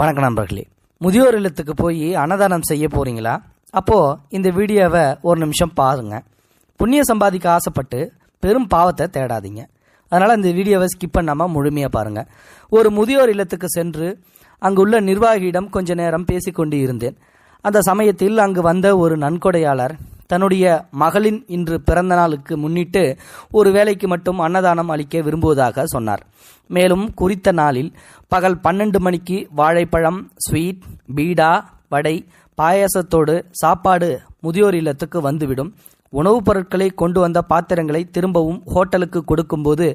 வணக்க நண்பர்களே முதியோர் இல்லத்துக்கு போய் அன்னதானம் செய்ய போகிறீங்களா அப்போது இந்த வீடியோவை ஒரு நிமிஷம் பாருங்க புண்ணியம் சம்பாதிக்க ஆசைப்பட்டு பெரும் பாவத்தை தேடாதீங்க அதனால் இந்த வீடியோவை ஸ்கிப் பண்ணாமல் முழுமையாக பாருங்கள் ஒரு முதியோர் இல்லத்துக்கு சென்று அங்குள்ள நிர்வாகியிடம் கொஞ்ச நேரம் பேசிக்கொண்டு இருந்தேன் அந்த சமயத்தில் அங்கு வந்த ஒரு நன்கொடையாளர் தன்னுடைய மகளின் இன்று பிறந்த நாளுக்கு முன்னிட்டு ஒரு வேலைக்கு மட்டும் அன்னதானம் அளிக்க விரும்புவதாக சொன்னார் மேலும் குறித்த நாளில் பகல் பன்னெண்டு மணிக்கு வாழைப்பழம் ஸ்வீட் பீடா வடை பாயாசத்தோடு சாப்பாடு முதியோர் இல்லத்துக்கு வந்துவிடும் உணவுப் பொருட்களை கொண்டு வந்த பாத்திரங்களை திரும்பவும் ஹோட்டலுக்கு கொடுக்கும்போது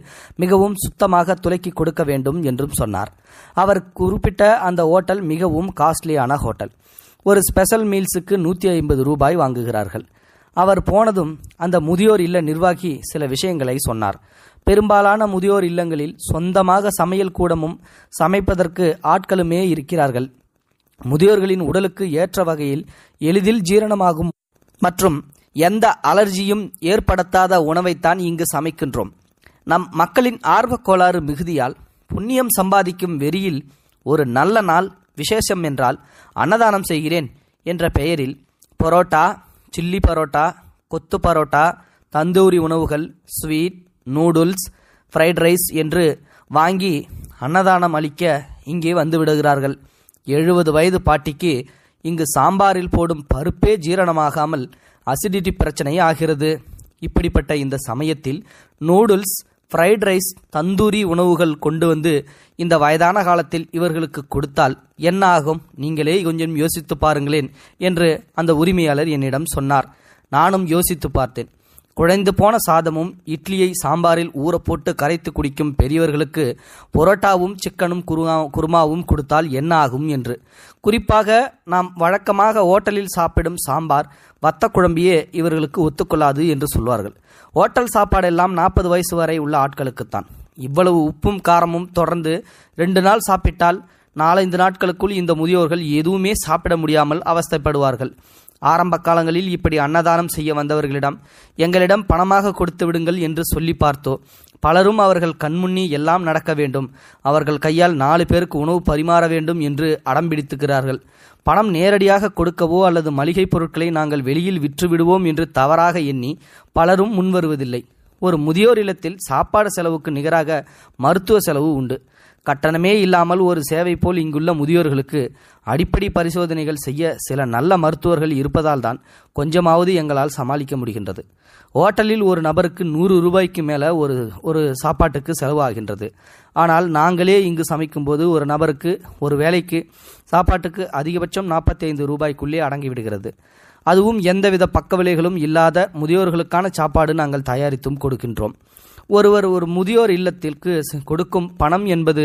மிகவும் சுத்தமாக துலக்கி கொடுக்க வேண்டும் என்றும் சொன்னார் அவர் குறிப்பிட்ட அந்த ஹோட்டல் மிகவும் காஸ்ட்லியான ஹோட்டல் ஒரு ஸ்பெஷல் மீல்ஸுக்கு நூற்றி ஐம்பது ரூபாய் வாங்குகிறார்கள் அவர் போனதும் அந்த முதியோர் இல்ல நிர்வாகி சில விஷயங்களை சொன்னார் பெரும்பாலான முதியோர் இல்லங்களில் சொந்தமாக சமையல் கூடமும் சமைப்பதற்கு ஆட்களுமே இருக்கிறார்கள் முதியோர்களின் உடலுக்கு ஏற்ற வகையில் எளிதில் ஜீரணமாகும் மற்றும் எந்த அலர்ஜியும் ஏற்படுத்தாத உணவைத்தான் இங்கு சமைக்கின்றோம் நம் மக்களின் ஆர்வக் கோளாறு மிகுதியால் புண்ணியம் சம்பாதிக்கும் வெறியில் ஒரு நல்ல நாள் விசேஷம் என்றால் அன்னதானம் செய்கிறேன் என்ற பெயரில் பரோட்டா சில்லி பரோட்டா கொத்து பரோட்டா தந்தூரி உணவுகள் ஸ்வீட் நூடுல்ஸ் ஃப்ரைட் ரைஸ் என்று வாங்கி அன்னதானம் அளிக்க இங்கே வந்து விடுகிறார்கள் எழுபது வயது பாட்டிக்கு இங்கு சாம்பாரில் போடும் பருப்பே ஜீரணமாகாமல் அசிடிட்டி பிரச்சனை ஆகிறது இப்படிப்பட்ட இந்த சமயத்தில் நூடுல்ஸ் ஃப்ரைட் ரைஸ் தந்தூரி உணவுகள் கொண்டு வந்து இந்த வயதான காலத்தில் இவர்களுக்கு கொடுத்தால் என்ன ஆகும் நீங்களே கொஞ்சம் யோசித்து பாருங்களேன் என்று அந்த உரிமையாளர் என்னிடம் சொன்னார் நானும் யோசித்து பார்த்தேன் குழைந்து போன சாதமும் இட்லியை சாம்பாரில் ஊறப்போட்டு கரைத்து குடிக்கும் பெரியவர்களுக்கு பொரோட்டாவும் சிக்கனும் குருமா குருமாவும் கொடுத்தால் என்ன ஆகும் என்று குறிப்பாக நாம் வழக்கமாக ஓட்டலில் சாப்பிடும் சாம்பார் வத்த குழம்பியே இவர்களுக்கு ஒத்துக்கொள்ளாது என்று சொல்வார்கள் ஓட்டல் சாப்பாடெல்லாம் நாற்பது வயசு வரை உள்ள ஆட்களுக்குத்தான் இவ்வளவு உப்பும் காரமும் தொடர்ந்து ரெண்டு நாள் சாப்பிட்டால் நாலஞ்சு நாட்களுக்குள் இந்த முதியோர்கள் எதுவுமே சாப்பிட முடியாமல் அவஸ்தைப்படுவார்கள் ஆரம்ப காலங்களில் இப்படி அன்னதானம் செய்ய வந்தவர்களிடம் எங்களிடம் பணமாக கொடுத்து விடுங்கள் என்று சொல்லி பார்த்தோ பலரும் அவர்கள் கண்முன்னி எல்லாம் நடக்க வேண்டும் அவர்கள் கையால் நாலு பேருக்கு உணவு பரிமாற வேண்டும் என்று அடம்பிடித்துக்கிறார்கள் பணம் நேரடியாக கொடுக்கவோ அல்லது மளிகை பொருட்களை நாங்கள் வெளியில் விற்றுவிடுவோம் என்று தவறாக எண்ணி பலரும் முன்வருவதில்லை ஒரு முதியோர் இல்லத்தில் சாப்பாடு செலவுக்கு நிகராக மருத்துவ செலவு உண்டு கட்டணமே இல்லாமல் ஒரு சேவை போல் இங்குள்ள முதியோர்களுக்கு அடிப்படை பரிசோதனைகள் செய்ய சில நல்ல மருத்துவர்கள் இருப்பதால் தான் கொஞ்சமாவது எங்களால் சமாளிக்க முடிகின்றது ஹோட்டலில் ஒரு நபருக்கு நூறு ரூபாய்க்கு மேலே ஒரு ஒரு சாப்பாட்டுக்கு செலவாகின்றது ஆனால் நாங்களே இங்கு சமைக்கும்போது ஒரு நபருக்கு ஒரு வேலைக்கு சாப்பாட்டுக்கு அதிகபட்சம் நாற்பத்தைந்து ரூபாய்க்குள்ளே அடங்கிவிடுகிறது அதுவும் எந்தவித பக்க விலைகளும் இல்லாத முதியோர்களுக்கான சாப்பாடு நாங்கள் தயாரித்தும் கொடுக்கின்றோம் ஒருவர் ஒரு முதியோர் இல்லத்திற்கு கொடுக்கும் பணம் என்பது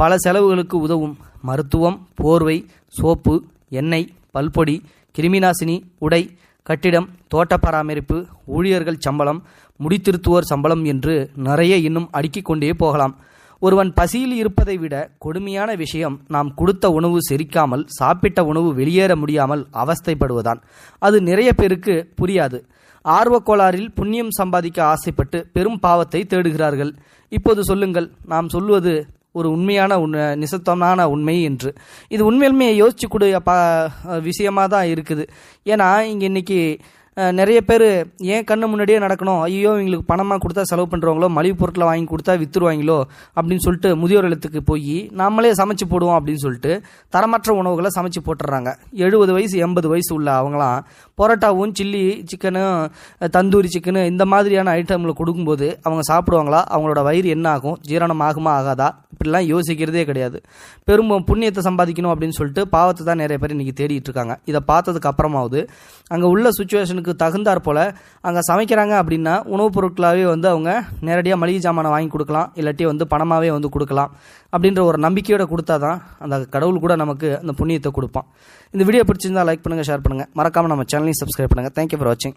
பல செலவுகளுக்கு உதவும் மருத்துவம் போர்வை சோப்பு எண்ணெய் பல்பொடி கிருமிநாசினி உடை கட்டிடம் தோட்ட பராமரிப்பு ஊழியர்கள் சம்பளம் முடித்திருத்துவோர் சம்பளம் என்று நிறைய இன்னும் அடுக்கிக் கொண்டே போகலாம் ஒருவன் பசியில் இருப்பதை விட கொடுமையான விஷயம் நாம் கொடுத்த உணவு செரிக்காமல் சாப்பிட்ட உணவு வெளியேற முடியாமல் அவஸ்தைப்படுவதான் அது நிறைய பேருக்கு புரியாது ஆர்வக்கோளாறில் புண்ணியம் சம்பாதிக்க ஆசைப்பட்டு பெரும் பாவத்தை தேடுகிறார்கள் இப்போது சொல்லுங்கள் நாம் சொல்லுவது ஒரு உண்மையான உண் நிசத்தமான உண்மை என்று இது உண்மையிலுமே யோசிச்சு கூடிய பா விஷயமாக தான் இருக்குது ஏன்னா இங்கே இன்னைக்கு நிறைய பேர் ஏன் கண்ணு முன்னாடியே நடக்கணும் ஐயோ இவங்களுக்கு பணமாக கொடுத்தா செலவு பண்ணுறவங்களோ மளிகை பொருட்களை வாங்கி கொடுத்தா விற்றுருவாங்களோ அப்படின்னு சொல்லிட்டு முதியோர் இல்லத்துக்கு போய் நம்மளே சமைச்சு போடுவோம் அப்படின்னு சொல்லிட்டு தரமற்ற உணவுகளை சமைச்சு போட்டுறாங்க எழுபது வயசு எண்பது வயசு உள்ள அவங்களாம் பொரோட்டாவும் சில்லி சிக்கனும் தந்தூரி சிக்கனு இந்த மாதிரியான ஐட்டம்களை கொடுக்கும்போது அவங்க சாப்பிடுவாங்களா அவங்களோட வயிறு என்ன ஆகும் ஜீரணம் ஆகுமா ஆகாதா இப்படிலாம் யோசிக்கிறதே கிடையாது பெரும் புண்ணியத்தை சம்பாதிக்கணும் அப்படின்னு சொல்லிட்டு பாவத்தை தான் நிறைய பேர் இன்றைக்கி தேடிட்டு இருக்காங்க இதை பார்த்ததுக்கு அப்புறமாவது அங்கே உள்ள சுச்சுவேஷனுக்கு தகுந்தாற் போல் அங்கே சமைக்கிறாங்க அப்படின்னா உணவுப் பொருட்களாகவே வந்து அவங்க நேரடியாக மளிகை ஜாமானை வாங்கி கொடுக்கலாம் இல்லாட்டி வந்து பணமாகவே வந்து கொடுக்கலாம் அப்படின்ற ஒரு நம்பிக்கையோடு கொடுத்தா தான் அந்த கடவுள் கூட நமக்கு அந்த புண்ணியத்தை கொடுப்பான் இந்த வீடியோ பிடிச்சிருந்தால் லைக் பண்ணுங்கள் ஷேர் பண்ணுங்கள் மறக்காமல் நம்ம சேனலையும் சப்ஸ்கிரைப் பண்ணுங்கள் தேங்க்யூ ஃபார் வாட்சிங்